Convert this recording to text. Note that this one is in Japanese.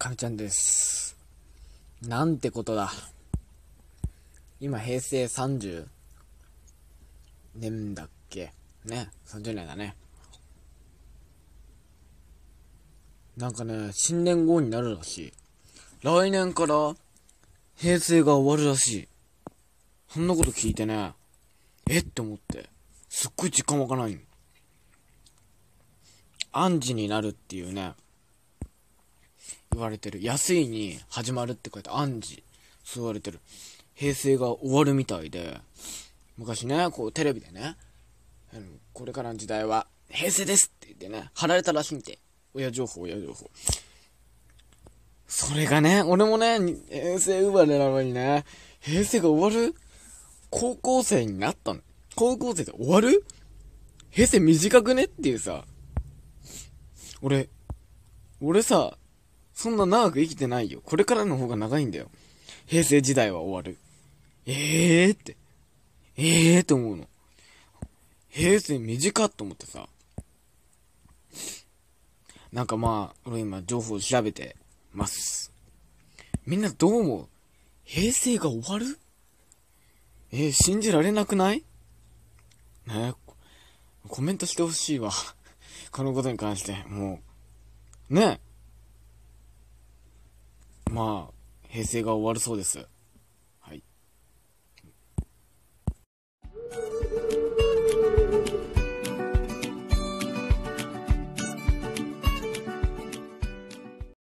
かみちゃんです。なんてことだ。今、平成30年だっけね、30年だね。なんかね、新年号になるらしい。来年から平成が終わるらしい。そんなこと聞いてね、えって思って。すっごい時間湧かない暗示になるっていうね。言われてる。安いに始まるって書いて暗示。そう言われてる。平成が終わるみたいで、昔ね、こうテレビでね、あのこれからの時代は平成ですって言ってね、貼られたらしいんで。親情報、親情報。それがね、俺もね、平成生まれなのにね、平成が終わる高校生になったの。高校生で終わる平成短くねっていうさ。俺、俺さ、そんな長く生きてないよ。これからの方が長いんだよ。平成時代は終わる。ええー、って。ええー、と思うの。平成短っと思ってさ。なんかまあ、俺今情報を調べてます。みんなどう思う平成が終わるえー、信じられなくないねコメントしてほしいわ。このことに関して、もう。ねえ。まあ、平成が終わるそうです。